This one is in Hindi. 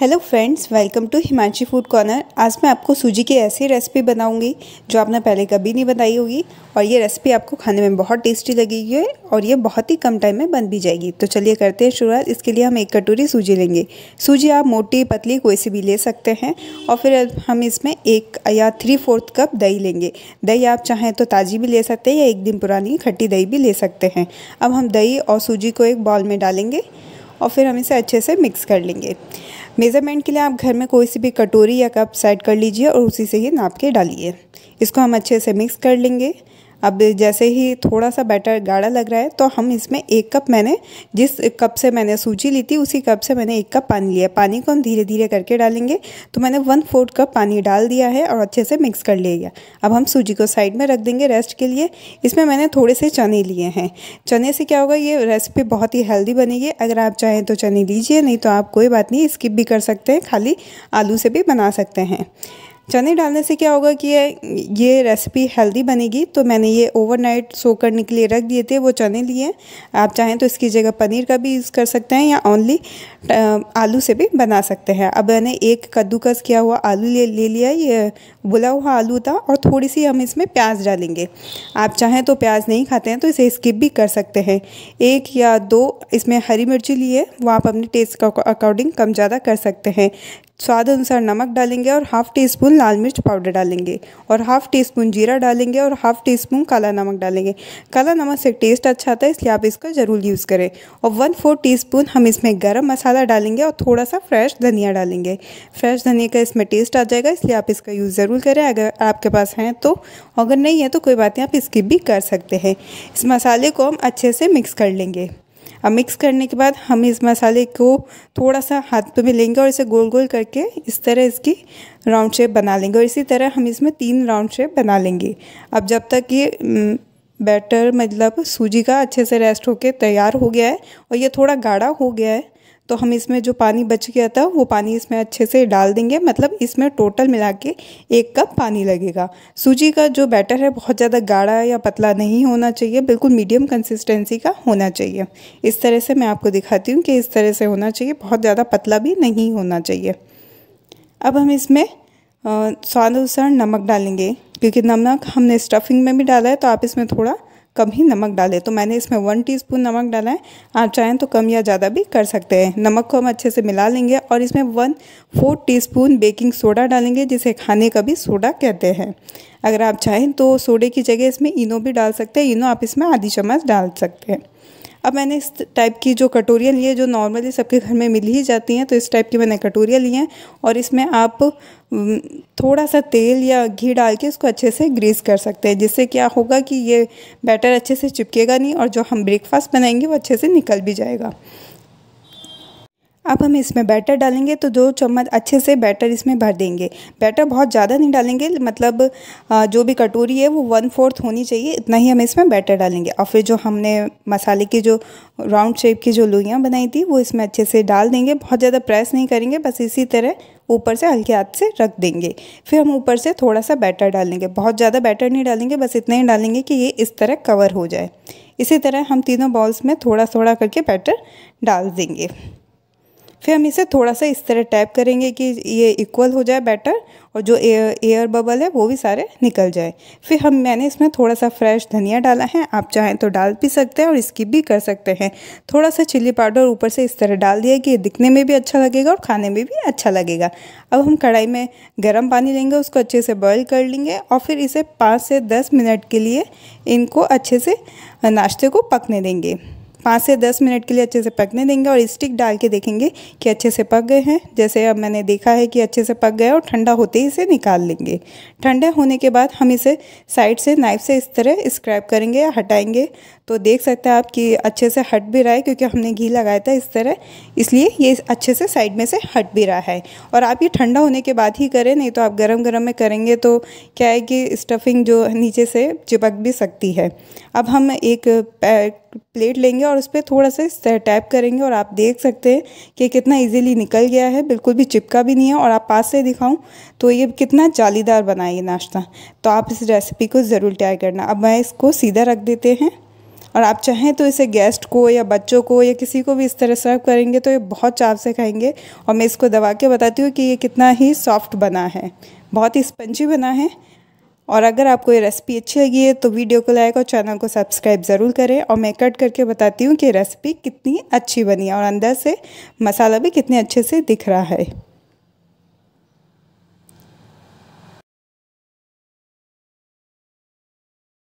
hello friends welcome to Himanshi food corner आज मैं आपको सूजी की ऐसी रेसिपी बनाऊंगी जो आपने पहले कभी नहीं बनाई होगी और ये रेसिपी आपको खाने में बहुत टेस्टी लगेगी और ये बहुत ही कम टाइम में बन भी जाएगी तो चलिए करते हैं शुरुआत इसके लिए हम एक कटोरी सूजी लेंगे सूजी आप मोटी पतली कोई सी भी ले सकते हैं और फिर हम इसमें एक या थ्री फोर्थ कप दही लेंगे दही आप चाहें तो ताज़ी भी ले सकते हैं या एक दिन पुरानी खट्टी दही भी ले सकते हैं अब हम दही और सूजी को एक बॉल में डालेंगे और फिर हम इसे अच्छे से मिक्स कर लेंगे मेज़रमेंट के लिए आप घर में कोई सी भी कटोरी या कप सेट कर लीजिए और उसी से ही नाप के डालिए इसको हम अच्छे से मिक्स कर लेंगे अब जैसे ही थोड़ा सा बैटर गाढ़ा लग रहा है तो हम इसमें एक कप मैंने जिस कप से मैंने सूजी ली थी उसी कप से मैंने एक कप पानी लिया पानी को हम धीरे धीरे करके डालेंगे तो मैंने वन फोर्थ कप पानी डाल दिया है और अच्छे से मिक्स कर लिया गया अब हम सूजी को साइड में रख देंगे रेस्ट के लिए इसमें मैंने थोड़े से चने लिए हैं चने से क्या होगा ये रेसिपी बहुत ही हेल्दी बनेगी अगर आप चाहें तो चने लीजिए नहीं तो आप कोई बात नहीं स्किप भी कर सकते हैं खाली आलू से भी बना सकते हैं चने डालने से क्या होगा कि ये ये रेसिपी हेल्दी बनेगी तो मैंने ये ओवरनाइट सो करने के लिए रख दिए थे वो चने लिए आप चाहें तो इसकी जगह पनीर का भी यूज़ कर सकते हैं या ओनली आलू से भी बना सकते हैं अब मैंने एक कद्दूकस किया हुआ आलू ले ले लिया ये बुला हुआ आलू था और थोड़ी सी हम इसमें प्याज डालेंगे आप चाहें तो प्याज नहीं खाते हैं तो इसे स्किप भी कर सकते हैं एक या दो इसमें हरी मिर्ची लिए वो आप अपने टेस्ट अकॉर्डिंग कम ज़्यादा कर सकते हैं स्वाद अनुसार नमक डालेंगे और हाफ़ टी स्पून लाल मिर्च पाउडर डालेंगे और हाफ़ टी स्पून जीरा डालेंगे और हाफ़ टी स्पून काला नमक डालेंगे काला नमक से टेस्ट अच्छा आता है इसलिए आप इसका ज़रूर यूज़ करें और वन फोर टी स्पून हम इसमें गर्म मसाला डालेंगे और थोड़ा सा फ्रेश धनिया डालेंगे फ्रेश धनिया का इसमें टेस्ट आ जाएगा इसलिए आप इसका यूज़ ज़रूर करें अगर आपके पास हैं तो अगर नहीं है तो कोई बात नहीं आप इसकी भी कर सकते हैं इस मसाले को हम अच्छे से मिक्स कर लेंगे अब मिक्स करने के बाद हम इस मसाले को थोड़ा सा हाथ पे भी लेंगे और इसे गोल गोल करके इस तरह इसकी राउंड शेप बना लेंगे और इसी तरह हम इसमें तीन राउंड शेप बना लेंगे अब जब तक ये बैटर मतलब सूजी का अच्छे से रेस्ट होके तैयार हो गया है और ये थोड़ा गाढ़ा हो गया है तो हम इसमें जो पानी बच गया था वो पानी इसमें अच्छे से डाल देंगे मतलब इसमें टोटल मिला के एक कप पानी लगेगा सूजी का जो बैटर है बहुत ज़्यादा गाढ़ा या पतला नहीं होना चाहिए बिल्कुल मीडियम कंसिस्टेंसी का होना चाहिए इस तरह से मैं आपको दिखाती हूँ कि इस तरह से होना चाहिए बहुत ज़्यादा पतला भी नहीं होना चाहिए अब हम इसमें स्वाद अनुसार नमक डालेंगे क्योंकि नमक हमने स्टफिंग में भी डाला है तो आप इसमें थोड़ा कम ही नमक डालें तो मैंने इसमें वन टीस्पून नमक डाला है आप चाहें तो कम या ज़्यादा भी कर सकते हैं नमक को हम अच्छे से मिला लेंगे और इसमें one four teaspoon baking soda डालेंगे जिसे खाने का भी सोडा कहते हैं अगर आप चाहें तो सोडे की जगह इसमें इनो भी डाल सकते हैं इनो आप इसमें आधी चम्मच डाल सकते हैं अब मैंने इस टाइप की जो कटोरियाँ ली है जो नॉर्मली सबके घर में मिल ही जाती हैं तो इस टाइप की मैंने कटोरियाँ ली हैं और इसमें आप थोड़ा सा तेल या घी डाल के इसको अच्छे से ग्रीस कर सकते हैं जिससे क्या होगा कि ये बैटर अच्छे से चिपकेगा नहीं और जो हम ब्रेकफास्ट बनाएंगे वो अच्छे से निकल भी जाएगा अब हम इसमें बैटर डालेंगे तो दो चम्मच अच्छे से बैटर इसमें भर देंगे बैटर बहुत ज़्यादा नहीं डालेंगे मतलब जो भी कटोरी है वो वन फोर्थ होनी चाहिए इतना ही हम इसमें बैटर डालेंगे और फिर जो हमने मसाले की जो राउंड शेप की जो लोइयाँ बनाई थी वो इसमें अच्छे से डाल देंगे बहुत ज़्यादा प्रेस नहीं करेंगे बस इसी तरह ऊपर से हल्के हाथ से रख देंगे फिर हम ऊपर से थोड़ा सा बैटर डालेंगे बहुत ज़्यादा बैटर नहीं डालेंगे बस इतना ही डालेंगे कि ये इस तरह कवर हो जाए इसी तरह हम तीनों बॉल्स में थोड़ा थोड़ा करके बैटर डाल देंगे फिर हम इसे थोड़ा सा इस तरह टैप करेंगे कि ये इक्वल हो जाए बैटर और जो एयर एयर बबल है वो भी सारे निकल जाए फिर हम मैंने इसमें थोड़ा सा फ्रेश धनिया डाला है आप चाहें तो डाल भी सकते हैं और स्किप भी कर सकते हैं थोड़ा सा चिल्ली पाउडर ऊपर से इस तरह डाल दिया कि ये दिखने में भी अच्छा लगेगा और खाने में भी अच्छा लगेगा अब हम कढ़ाई में गर्म पानी लेंगे उसको अच्छे से बॉयल कर लेंगे और फिर इसे पाँच से दस मिनट के लिए इनको अच्छे से नाश्ते को पकने देंगे पाँच से दस मिनट के लिए अच्छे से पकने देंगे और स्टिक डाल के देखेंगे कि अच्छे से पक गए हैं जैसे अब मैंने देखा है कि अच्छे से पक गए और ठंडा होते ही इसे निकाल लेंगे ठंडा होने के बाद हम इसे साइड से नाइफ से इस तरह स्क्रैप करेंगे या हटाएंगे तो देख सकते हैं आप कि अच्छे से हट भी रहा है क्योंकि हमने घी लगाया था इस तरह इसलिए ये अच्छे से साइड में से हट भी रहा है और आप ये ठंडा होने के बाद ही करें नहीं तो आप गरम गरम में करेंगे तो क्या है कि स्टफिंग जो नीचे से चिपक भी सकती है अब हम एक प्लेट लेंगे और उस पर थोड़ा सा टैप करेंगे और आप देख सकते हैं कि कितना ईजिली निकल गया है बिल्कुल भी चिपका भी नहीं है और आप पास से दिखाऊँ तो ये कितना जालीदार बनाए ये नाश्ता तो आप इस रेसिपी को ज़रूर ट्राई करना अब मैं इसको सीधा रख देते हैं और आप चाहें तो इसे गेस्ट को या बच्चों को या किसी को भी इस तरह सर्व करेंगे तो ये बहुत चाव से खाएंगे और मैं इसको दबा के बताती हूँ कि ये कितना ही सॉफ्ट बना है बहुत ही स्पंजी बना है और अगर आपको ये रेसिपी अच्छी लगी है तो वीडियो को लाइक और चैनल को सब्सक्राइब ज़रूर करें और मैं कट करके बताती हूँ कि रेसिपी कितनी अच्छी बनी है और अंदर से मसाला भी कितने अच्छे से दिख रहा है